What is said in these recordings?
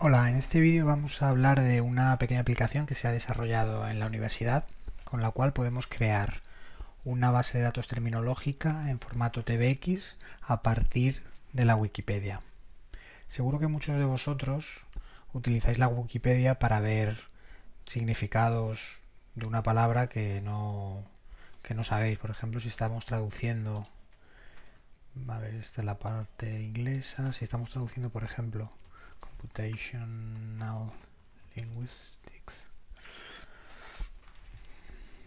Hola, en este vídeo vamos a hablar de una pequeña aplicación que se ha desarrollado en la universidad, con la cual podemos crear una base de datos terminológica en formato TBX a partir de la Wikipedia. Seguro que muchos de vosotros utilizáis la Wikipedia para ver significados de una palabra que no, que no sabéis. Por ejemplo, si estamos traduciendo... A ver, esta es la parte inglesa. Si estamos traduciendo, por ejemplo, computational linguistics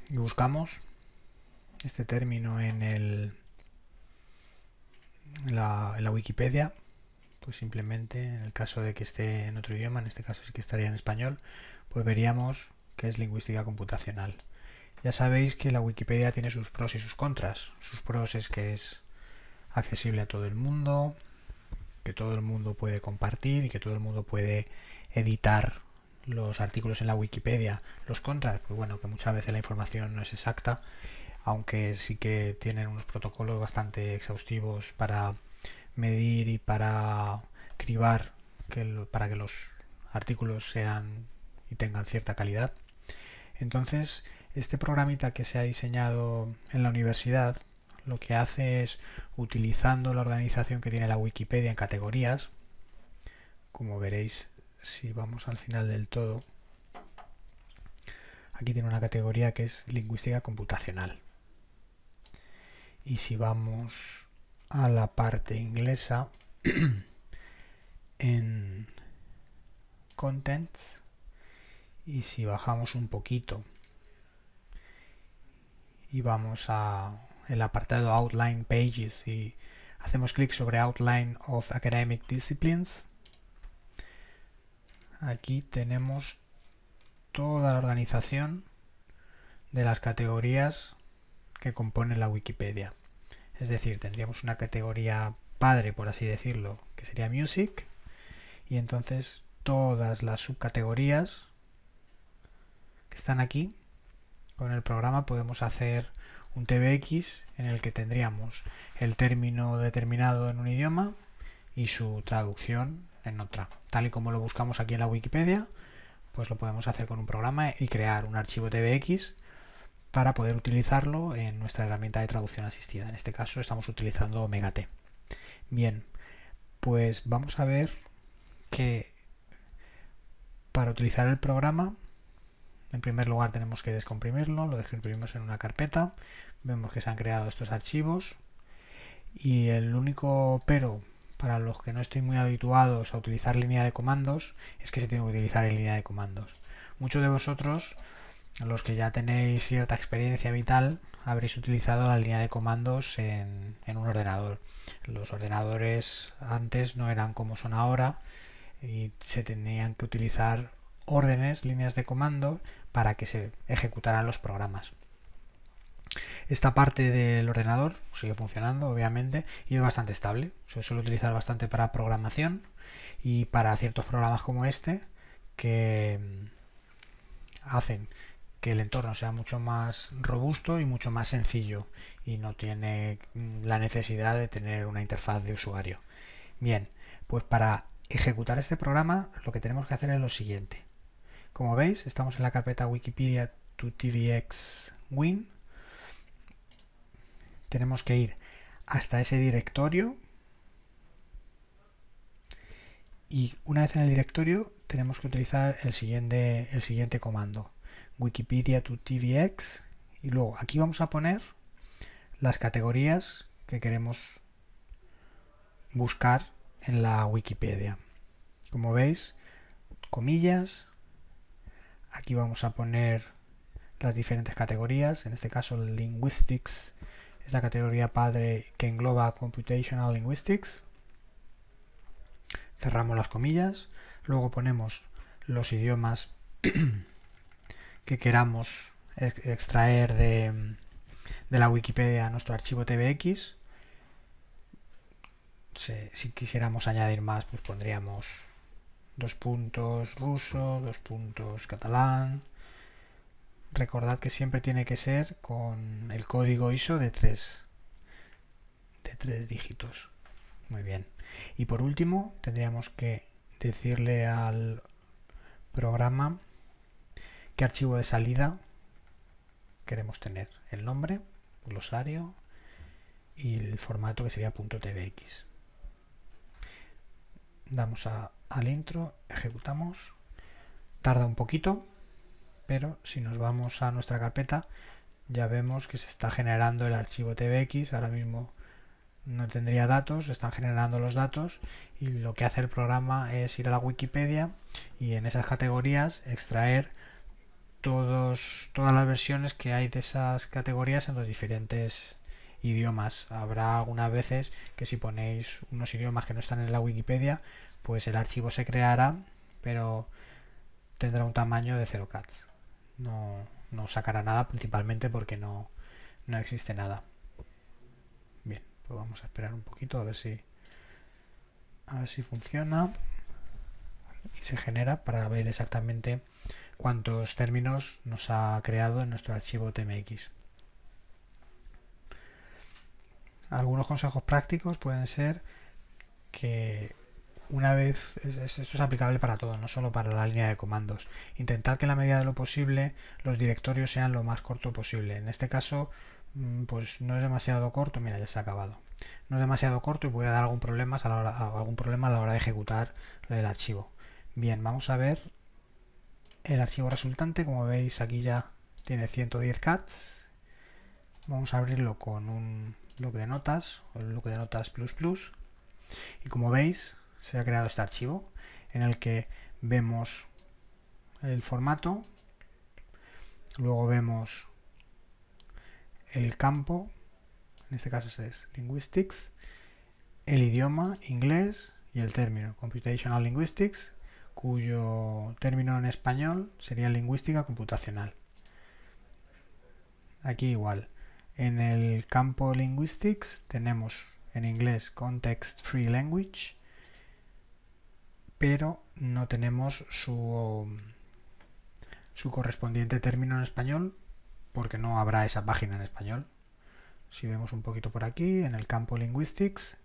y buscamos este término en, el, la, la Wikipedia pues simplemente en el caso de que esté en otro idioma, en este caso sí que estaría en español, pues veríamos que es lingüística computacional. Ya sabéis que la Wikipedia tiene sus pros y sus contras. Sus pros es que es accesible a todo el mundo, que todo el mundo puede compartir y que todo el mundo puede editar los artículos en la Wikipedia, los contras, pues bueno, que muchas veces la información no es exacta, aunque sí que tienen unos protocolos bastante exhaustivos para medir y para cribar que para que los artículos sean y tengan cierta calidad. Entonces, este programita que se ha diseñado en la universidad lo que hace es, utilizando la organización que tiene la Wikipedia en categorías, como veréis si vamos al final del todo, aquí tiene una categoría que es lingüística computacional. Y si vamos a la parte inglesa, en contents, y si bajamos un poquito y vamos a el apartado Outline Pages y hacemos clic sobre Outline of Academic Disciplines, aquí tenemos toda la organización de las categorías que compone la Wikipedia. Es decir, tendríamos una categoría padre, por así decirlo, que sería Music, y entonces todas las subcategorías que están aquí, con el programa podemos hacer un TBX en el que tendríamos el término determinado en un idioma y su traducción en otra. Tal y como lo buscamos aquí en la Wikipedia, pues lo podemos hacer con un programa y crear un archivo TBX para poder utilizarlo en nuestra herramienta de traducción asistida. En este caso estamos utilizando OmegaT. Bien, pues vamos a ver que para utilizar el programa en primer lugar tenemos que descomprimirlo, lo descomprimimos en una carpeta, vemos que se han creado estos archivos y el único pero para los que no estoy muy habituados a utilizar línea de comandos es que se tiene que utilizar en línea de comandos. Muchos de vosotros, los que ya tenéis cierta experiencia vital, habréis utilizado la línea de comandos en, en un ordenador. Los ordenadores antes no eran como son ahora y se tenían que utilizar órdenes, líneas de comando para que se ejecutaran los programas. Esta parte del ordenador sigue funcionando, obviamente, y es bastante estable. Se suele utilizar bastante para programación y para ciertos programas como este que mm, hacen que el entorno sea mucho más robusto y mucho más sencillo y no tiene mm, la necesidad de tener una interfaz de usuario. Bien, pues para ejecutar este programa lo que tenemos que hacer es lo siguiente. Como veis, estamos en la carpeta Wikipedia to TVX Win. Tenemos que ir hasta ese directorio. Y una vez en el directorio, tenemos que utilizar el siguiente, el siguiente comando. Wikipedia to TVX. Y luego aquí vamos a poner las categorías que queremos buscar en la Wikipedia. Como veis, comillas, Aquí vamos a poner las diferentes categorías, en este caso Linguistics es la categoría padre que engloba Computational Linguistics. Cerramos las comillas, luego ponemos los idiomas que queramos extraer de, la Wikipedia a nuestro archivo TBX. Si, si quisiéramos añadir más, pues pondríamos dos puntos ruso, dos puntos catalán. Recordad que siempre tiene que ser con el código ISO de de tres dígitos. Muy bien. Y por último, tendríamos que decirle al programa qué archivo de salida queremos tener. El nombre, glosario y el formato que sería .tbx damos al intro, ejecutamos, tarda un poquito, pero si nos vamos a nuestra carpeta ya vemos que se está generando el archivo tbx, ahora mismo no tendría datos, están generando los datos y lo que hace el programa es ir a la Wikipedia y en esas categorías extraer todos, todas las versiones que hay de esas categorías en los diferentes idiomas. Habrá algunas veces que si ponéis unos idiomas que no están en la Wikipedia, pues el archivo se creará, pero tendrá un tamaño de 0 cats. No, sacará nada principalmente porque no, no existe nada. Bien, pues vamos a esperar un poquito a ver si a ver si funciona y se genera para ver exactamente cuántos términos nos ha creado en nuestro archivo TMX. algunos consejos prácticos pueden ser que una vez, esto es aplicable para todo, no solo para la línea de comandos, intentar que en la medida de lo posible los directorios sean lo más corto posible. En este caso, mm, pues no es demasiado corto, mira, ya se ha acabado. No es demasiado corto y puede dar algún a algún problema a la hora de ejecutar el archivo. Bien, vamos a ver el archivo resultante, como veis aquí ya tiene 110 cats. Vamos a abrirlo con un bloque de notas o el bloque de notas plus plus y como veis se ha creado este archivo en el que vemos el formato luego vemos el campo en este caso es linguistics el idioma inglés y el término computational linguistics cuyo término en español sería lingüística computacional aquí igual en el campo Linguistics tenemos en inglés Context Free Language, pero no tenemos su, su correspondiente término en español porque no habrá esa página en español. Si vemos un poquito por aquí, en el campo Linguistics,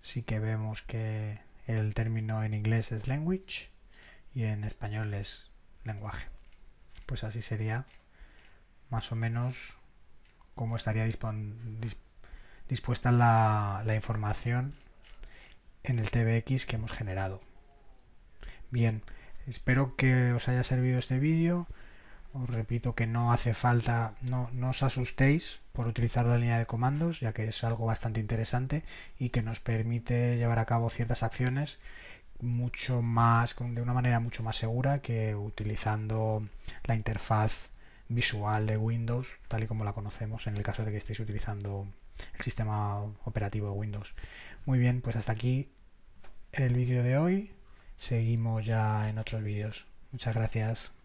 sí que vemos que el término en inglés es language y en español es lenguaje. Pues así sería más o menos cómo estaría dispuesta la, información en el TBX que hemos generado. Bien, espero que os haya servido este vídeo. Os repito que no hace falta, no, no, os asustéis por utilizar la línea de comandos, ya que es algo bastante interesante y que nos permite llevar a cabo ciertas acciones mucho más, de una manera mucho más segura que utilizando la interfaz visual de Windows, tal y como la conocemos, en el caso de que estéis utilizando el sistema operativo de Windows. Muy bien, pues hasta aquí el vídeo de hoy. Seguimos ya en otros vídeos. Muchas gracias.